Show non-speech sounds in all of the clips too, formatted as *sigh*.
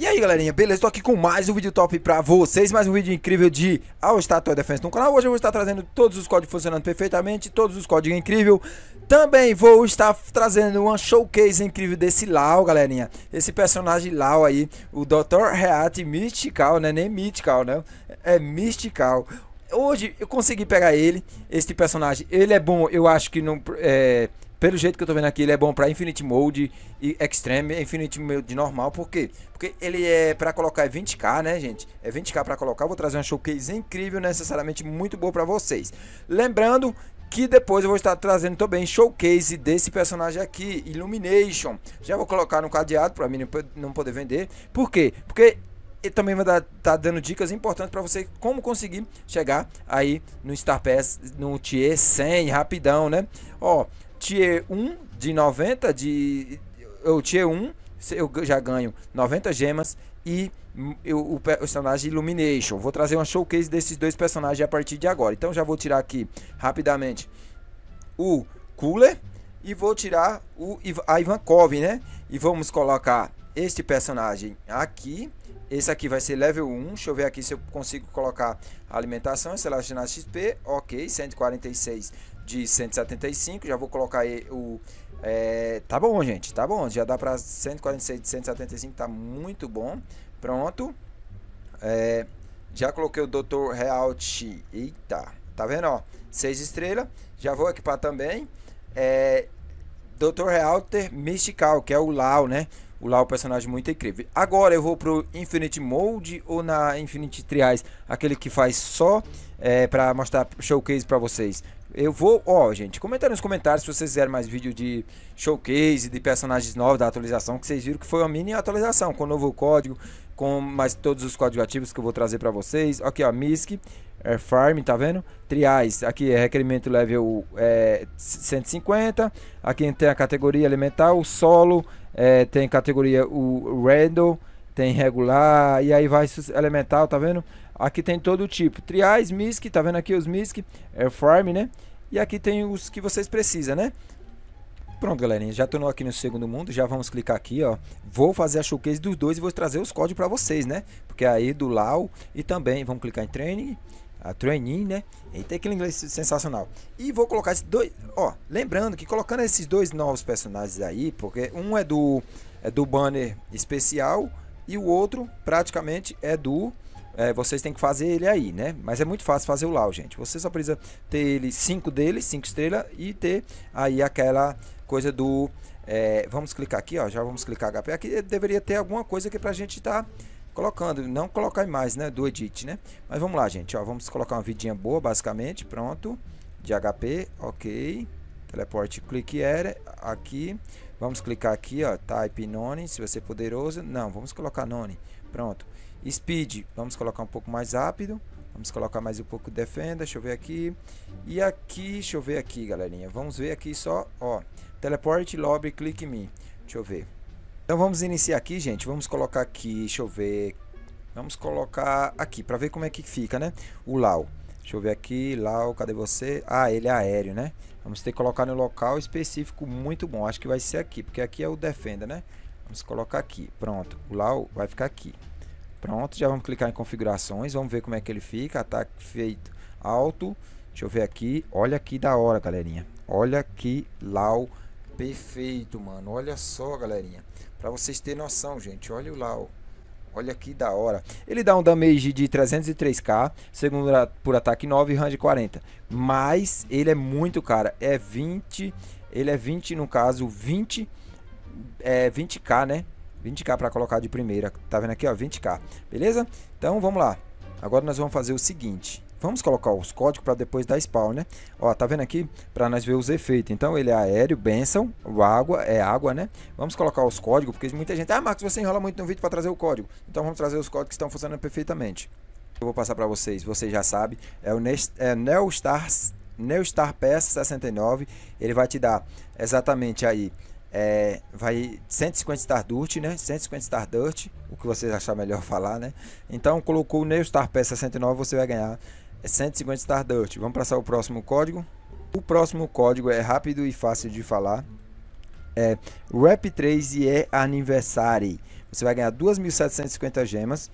E aí galerinha, beleza? Tô aqui com mais um vídeo top pra vocês, mais um vídeo incrível de All Star Toy Defense no canal Hoje eu vou estar trazendo todos os códigos funcionando perfeitamente, todos os códigos incríveis Também vou estar trazendo uma showcase incrível desse Lau, galerinha Esse personagem Lau aí, o Dr. Reat Mystical, né? Nem Mystical, né? É Mystical Hoje eu consegui pegar ele, este personagem Ele é bom, eu acho que não... É pelo jeito que eu tô vendo aqui, ele é bom para Infinite Mode e Extreme, Infinite Mode normal, por quê? Porque ele é para colocar é 20k, né, gente? É 20k para colocar, vou trazer uma showcase incrível, necessariamente muito boa para vocês. Lembrando que depois eu vou estar trazendo também showcase desse personagem aqui, Illumination. Já vou colocar no cadeado para mim não poder vender. Por quê? Porque e também vai estar tá dando dicas importantes para você como conseguir chegar aí no Star Pass, no Tier 100, rapidão, né? Ó, tier 1 de 90 de eu tier 1, eu já ganho 90 gemas e eu, o personagem Illumination. Vou trazer uma showcase desses dois personagens a partir de agora. Então já vou tirar aqui rapidamente o Cooler e vou tirar o a Ivankov, né? E vamos colocar este personagem aqui. Esse aqui vai ser level 1. Deixa eu ver aqui se eu consigo colocar se alimentação. Selecionar XP. Ok, 146 de 175. Já vou colocar aí o. É, tá bom, gente. Tá bom. Já dá para 146 de 175. Tá muito bom. Pronto. É, já coloquei o Dr. Realte Eita. Tá vendo, ó? 6 estrelas. Já vou equipar também. É, Dr. Realter Mystical, que é o Lau, né? Lá o é personagem muito incrível. Agora eu vou pro Infinite Mode ou na Infinite Trials, aquele que faz só é, para mostrar showcase para vocês. Eu vou, ó, gente, comentar nos comentários se vocês quiserem mais vídeo de showcase, de personagens novos da atualização, que vocês viram que foi uma mini atualização com novo código, com mais todos os códigos ativos que eu vou trazer para vocês. Aqui, ó, MISC, Farm, tá vendo? Triais, aqui é requerimento level é, 150, aqui tem a categoria elemental, solo, é, tem categoria o Randall, tem regular, e aí vai elemental, tá vendo? Aqui tem todo tipo. Triais, MISC, tá vendo aqui os MISC? É farm, né? E aqui tem os que vocês precisam, né? Pronto, galerinha, já tornou aqui no segundo mundo, já vamos clicar aqui, ó. Vou fazer a showcase dos dois e vou trazer os códigos para vocês, né? Porque aí do Lau e também vamos clicar em training, a training, né? E tem aquele inglês sensacional. E vou colocar esses dois, ó, lembrando que colocando esses dois novos personagens aí, porque um é do é do banner especial e o outro praticamente é do é, vocês têm que fazer ele aí, né? Mas é muito fácil fazer o Lau, gente. Você só precisa ter ele 5 deles, 5 estrelas e ter aí aquela coisa do. É, vamos clicar aqui, ó. Já vamos clicar HP. Aqui eh, deveria ter alguma coisa aqui pra gente estar tá colocando. Não colocar mais, né? Do edit, né? Mas vamos lá, gente. Ó, vamos colocar uma vidinha boa, basicamente. Pronto. De HP, ok. Teleporte clique era aqui. Vamos clicar aqui, ó. Type none, se você é poderoso. Não, vamos colocar none. Pronto. Speed, vamos colocar um pouco mais rápido. Vamos colocar mais um pouco de defenda, deixa eu ver aqui. E aqui, deixa eu ver aqui, galerinha. Vamos ver aqui só, ó. Teleport, lobby, clique em mim. Deixa eu ver. Então vamos iniciar aqui, gente. Vamos colocar aqui, deixa eu ver. Vamos colocar aqui, para ver como é que fica, né? O Lau. Deixa eu ver aqui, Lau, cadê você? Ah, ele é aéreo, né? Vamos ter que colocar no local específico muito bom. Acho que vai ser aqui, porque aqui é o defenda, né? Vamos colocar aqui. Pronto, o Lau vai ficar aqui. Pronto, já vamos clicar em configurações, vamos ver como é que ele fica. Ataque tá feito alto. Deixa eu ver aqui. Olha que da hora, galerinha. Olha que lau perfeito, mano. Olha só, galerinha. Para vocês terem noção, gente. Olha o lau. Olha que da hora. Ele dá um damage de 303k, segundo por ataque 9 e range 40. Mas ele é muito cara. É 20, ele é 20 no caso, 20 é 20k, né? 20k para colocar de primeira. Tá vendo aqui, ó, 20k. Beleza? Então vamos lá. Agora nós vamos fazer o seguinte. Vamos colocar os códigos para depois dar spawn, né? Ó, tá vendo aqui? Para nós ver os efeitos. Então, ele é aéreo, benção, água, é água, né? Vamos colocar os códigos, porque muita gente... Ah, Marcos, você enrola muito no vídeo para trazer o código. Então, vamos trazer os códigos que estão funcionando perfeitamente. Eu vou passar para vocês, vocês já sabem. É o Nest, é Neostar, Neostar PS69. Ele vai te dar exatamente aí é, vai 150 Stardust, né? 150 Stardust, o que vocês achar melhor falar, né? Então colocou o Star P69, você vai ganhar 150 Stardust. Vamos passar o próximo código. O próximo código é rápido e fácil de falar. É Rap3 e é aniversário. Você vai ganhar 2.750 gemas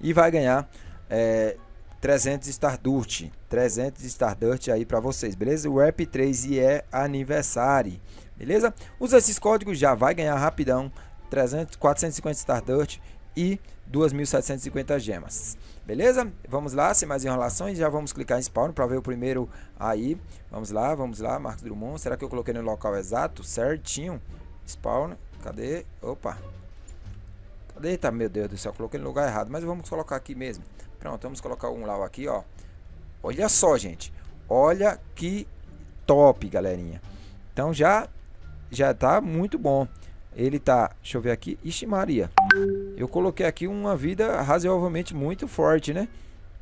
e vai ganhar é, 300 Stardust, 300 Stardust aí para vocês, beleza? O App 3 e é aniversário, beleza? Usa esses códigos já, vai ganhar rapidão 300, 450 Stardust e 2.750 gemas, beleza? Vamos lá, sem mais enrolações, já vamos clicar em spawn para ver o primeiro aí. Vamos lá, vamos lá, Marcos Drummond, será que eu coloquei no local exato? Certinho, spawn, cadê? Opa, Eita, meu Deus do céu, coloquei no lugar errado, mas vamos colocar aqui mesmo. Pronto, vamos colocar um lau aqui, ó. Olha só, gente. Olha que top, galerinha. Então já já tá muito bom. Ele tá, deixa eu ver aqui, Ixi Maria. Eu coloquei aqui uma vida razoavelmente muito forte, né?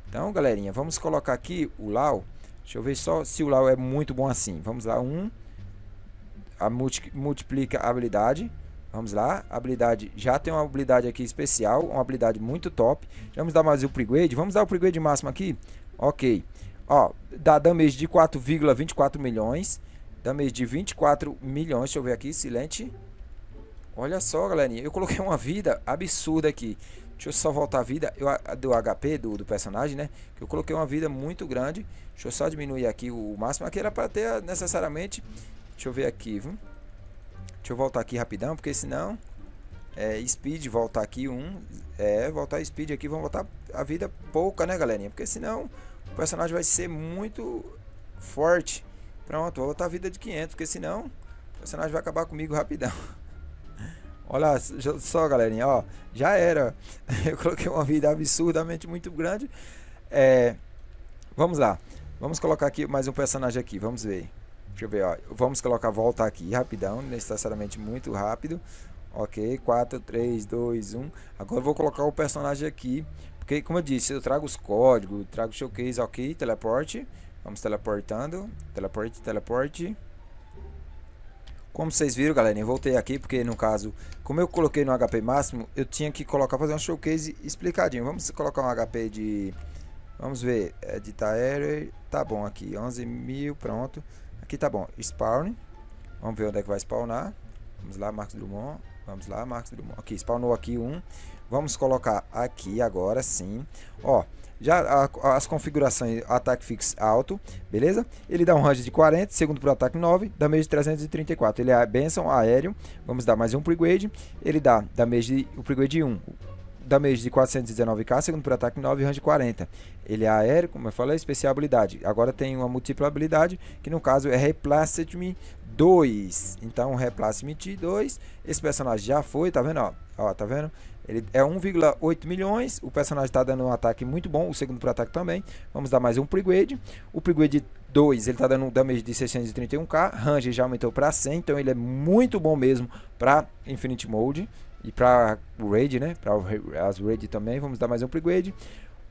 Então, galerinha, vamos colocar aqui o Lau. Deixa eu ver só se o Lau é muito bom assim. Vamos lá, um. A multi, multiplica a habilidade. Vamos lá, habilidade, já tem uma habilidade aqui especial, uma habilidade muito top. Vamos dar mais o upgrade, vamos dar o upgrade máximo aqui? Ok. Ó, dá damage de 4,24 milhões, damage de 24 milhões, deixa eu ver aqui, silente. Olha só, galerinha, eu coloquei uma vida absurda aqui. Deixa eu só voltar a vida eu, do HP, do, do personagem, né? Que eu coloquei uma vida muito grande. Deixa eu só diminuir aqui o máximo. Aqui era para ter ah, necessariamente... Deixa eu ver aqui, vamos. Deixa eu voltar aqui rapidão, porque senão é, speed, voltar aqui um, é, voltar speed aqui, vamos voltar a vida pouca, né, galerinha? Porque senão o personagem vai ser muito forte. Pronto, vou voltar a vida de 500, porque senão o personagem vai acabar comigo rapidão. *laughs* Olha só, galerinha, ó, já era. *laughs* Eu coloquei uma vida absurdamente muito grande. É, vamos lá, vamos colocar aqui mais um personagem aqui, vamos ver. Deixa eu ver, ó. Vamos colocar volta aqui rapidão, necessariamente muito rápido. Ok, 4, 3, 2, 1. Agora eu vou colocar o personagem aqui. Porque, como eu disse, eu trago os códigos, trago showcase, ok, teleporte. Vamos teleportando. Teleporte, teleporte. Como vocês viram, galera, eu voltei aqui porque, no caso, como eu coloquei no HP máximo, eu tinha que colocar, fazer um showcase explicadinho. Vamos colocar um HP de... Vamos ver, é editar error. Tá bom aqui, 11 mil, pronto. Pronto. Aqui tá bom. Spawn. Vamos ver onde é que vai spawnar. Vamos lá, Marcos Drummond. Vamos lá, Marcos Drummond. Ok, spawnou aqui um. Vamos colocar aqui agora sim. Ó, já a, as configurações ataque fixo alto, beleza? Ele dá um range de 40, segundo para o ataque 9, meio de 334. Ele é a benção aéreo. Vamos dar mais um upgrade. Ele dá meio de o de 1 damage de 419k, segundo por ataque 9 range 40. Ele é aéreo, como eu falei, especial habilidade. Agora tem uma múltipla habilidade, que no caso é replacement Me 2. Então, replacement Me 2, esse personagem já foi, tá vendo? Ó, ó tá vendo? Ele é 1,8 milhões. O personagem está dando um ataque muito bom. O segundo para ataque também. Vamos dar mais um pregrade. O pregrade 2, ele está dando um damage de 631k. Range já aumentou para 100. Então ele é muito bom mesmo para Infinite Mode e para o raid, né? Para as raid também, vamos dar mais um upgrade.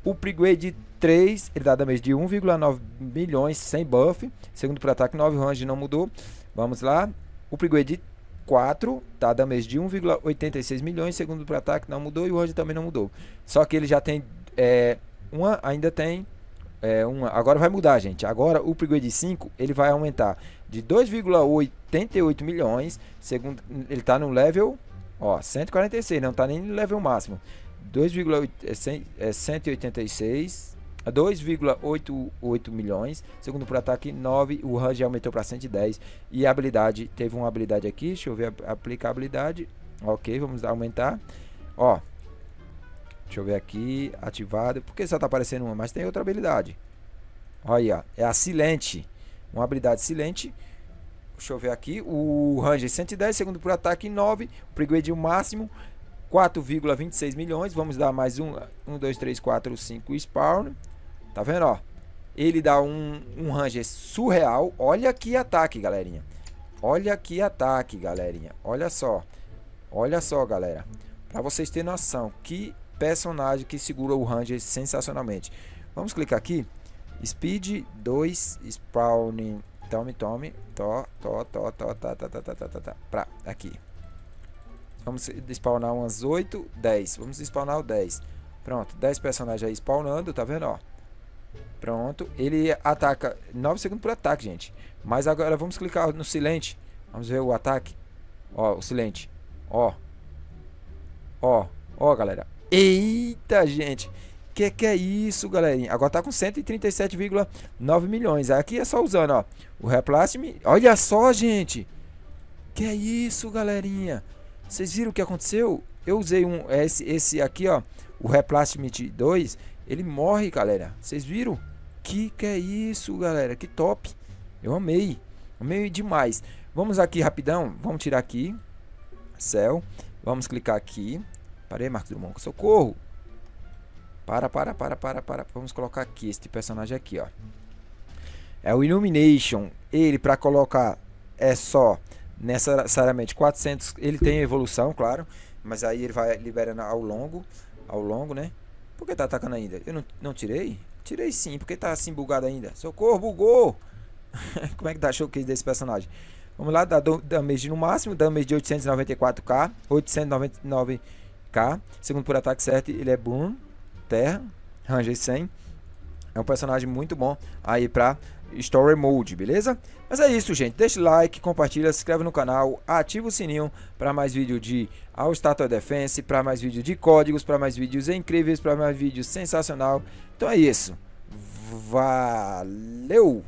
O upgrade 3, ele dá damage de 1,9 milhões sem buff. Segundo para ataque 9, range não mudou. Vamos lá. O upgrade 4, tá? Damage de 1,86 milhões. Segundo para ataque não mudou e o range também não mudou. Só que ele já tem é, uma, ainda tem é, uma. Agora vai mudar, gente. Agora o upgrade 5, ele vai aumentar de 2,88 milhões. Segundo, ele tá no level Ó, 146, né? não tá nem no level máximo. 2,8 é, é 186 2,88 é milhões, segundo por ataque 9, o range aumentou para 110 e a habilidade, teve uma habilidade aqui, deixa eu ver a aplicabilidade. OK, vamos aumentar. Ó. Deixa eu ver aqui, ativado, porque só tá aparecendo uma, mas tem outra habilidade. Olha, é a silente, uma habilidade silente Deixa eu ver aqui. O Ranger 110, segundo por ataque 9. O Priguedi o máximo 4,26 milhões. Vamos dar mais um. 1, 2, 3, 4, 5 spawn. Tá vendo, ó? Ele dá um, um Ranger surreal. Olha que ataque, galerinha. Olha que ataque, galerinha. Olha só. Olha só, galera. Pra vocês terem noção. Que personagem que segura o Ranger sensacionalmente. Vamos clicar aqui. Speed 2 Spawning Tome, tome. Tó, tó, tó, tó, tá, tá, tá, tá, tá, tá, tá. Pra, aqui. Vamos spawnar umas 8, 10. Vamos spawnar o 10. Pronto, 10 personagens aí spawnando, tá vendo, ó. Pronto, ele ataca 9 segundos por ataque, gente. Mas agora vamos clicar no silente. Vamos ver o ataque. Ó, o silente. Ó. Ó, ó, galera. Eita, gente. Que é que é isso, galerinha? Agora tá com 137,9 milhões. Aqui é só usando, ó. O Replast. Olha só, gente. Que é isso, galerinha? Vocês viram o que aconteceu? Eu usei um esse, esse aqui, ó. O Replast 2. Ele morre, galera. Vocês viram? Que que é isso, galera? Que top. Eu amei. Amei demais. Vamos aqui rapidão. Vamos tirar aqui. Céu. Vamos clicar aqui. Parei, Marcos Drummond. Socorro. Para, para, para, para, para. Vamos colocar aqui, este personagem aqui, ó. É o Illumination. Ele, para colocar, é só necessariamente 400. Ele tem evolução, claro. Mas aí ele vai liberando ao longo. Ao longo, né? Por que tá atacando ainda? Eu não, não tirei? Tirei sim. Por que tá assim bugado ainda? Socorro, bugou! *laughs* Como é que tá show que desse personagem? Vamos lá, dá damage no máximo. Damage de 894k. 899k. Segundo por ataque certo, ele é boom. Terra, Ranger 100. É um personagem muito bom aí pra Story Mode, beleza? Mas é isso, gente. Deixa o like, compartilha, se inscreve no canal, ativa o sininho para mais vídeo de All Statue Defense, para mais vídeo de códigos, para mais vídeos incríveis, para mais vídeos sensacional. Então é isso. Valeu!